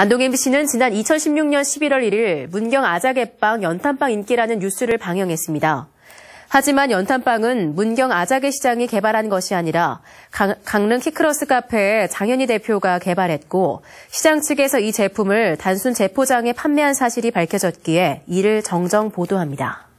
안동 MBC는 지난 2016년 11월 1일 문경 아자갯빵 연탄빵 인기라는 뉴스를 방영했습니다. 하지만 연탄빵은 문경 아자개 시장이 개발한 것이 아니라 강릉 키크러스 카페의 장현희 대표가 개발했고 시장 측에서 이 제품을 단순 재포장에 판매한 사실이 밝혀졌기에 이를 정정 보도합니다.